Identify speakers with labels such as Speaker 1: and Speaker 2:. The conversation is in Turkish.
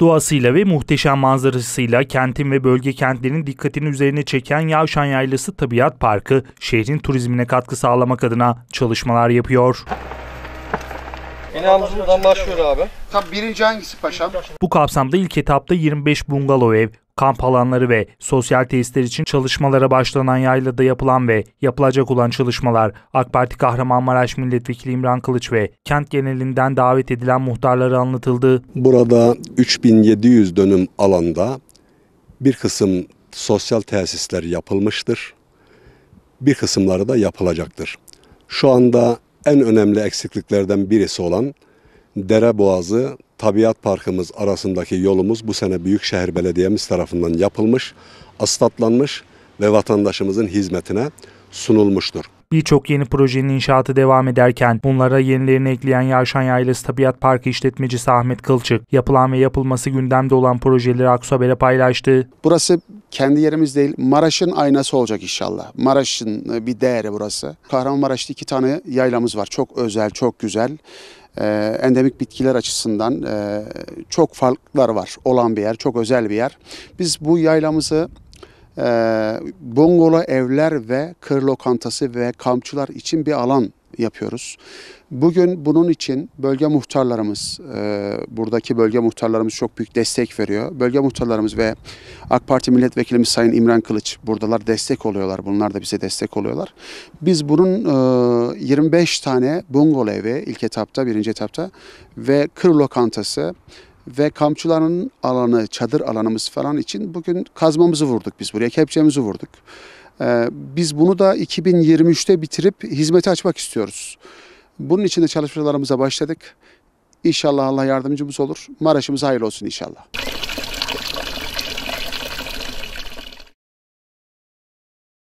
Speaker 1: doğasıyla ve muhteşem manzarasıyla kentin ve bölge kentlerinin dikkatini üzerine çeken Yavşan Yaylası Tabiat Parkı, şehrin turizmine katkı sağlamak adına çalışmalar yapıyor.
Speaker 2: Binamızdan başlıyor abi. Tabii birinci hangisi paşam?
Speaker 1: Bu kapsamda ilk etapta 25 bungalov ev, Kamp alanları ve sosyal tesisler için çalışmalara başlanan yaylada yapılan ve yapılacak olan çalışmalar AK Parti Kahramanmaraş Milletvekili İmran Kılıç ve kent genelinden davet edilen muhtarlara anlatıldı.
Speaker 3: Burada 3700 dönüm alanda bir kısım sosyal tesisler yapılmıştır. Bir kısımları da yapılacaktır. Şu anda en önemli eksikliklerden birisi olan Dere Boğazı Tabiat Parkımız arasındaki yolumuz bu sene Büyükşehir Belediyemiz tarafından yapılmış, asfaltlanmış ve vatandaşımızın hizmetine sunulmuştur.
Speaker 1: Birçok yeni projenin inşaatı devam ederken bunlara yenilerini ekleyen Yavşan Yaylası Tabiat Parkı işletmecisi Ahmet Kılçık, yapılan ve yapılması gündemde olan projeleri Aksuhaber'e paylaştı. Burası
Speaker 2: kendi yerimiz değil, Maraş'ın aynası olacak inşallah. Maraş'ın bir değeri burası. Kahramanmaraş'ta iki tane yaylamız var. Çok özel, çok güzel. Ee, endemik bitkiler açısından e, çok farklar var. Olan bir yer, çok özel bir yer. Biz bu yaylamızı e, bungalow evler ve kır lokantası ve kampçılar için bir alan yapıyoruz. Bugün bunun için bölge muhtarlarımız, e, buradaki bölge muhtarlarımız çok büyük destek veriyor. Bölge muhtarlarımız ve AK Parti milletvekilimiz Sayın İmran Kılıç buradalar destek oluyorlar. Bunlar da bize destek oluyorlar. Biz bunun e, 25 tane bungalov evi ilk etapta, birinci etapta ve kır lokantası ve kampçıların alanı, çadır alanımız falan için bugün kazmamızı vurduk biz buraya, kepçemizi vurduk. Ee, biz bunu da 2023'te bitirip hizmete açmak istiyoruz. Bunun için de çalışmalarımıza başladık. İnşallah Allah yardımcımız olur. Maraş'ımız hayırlı olsun inşallah.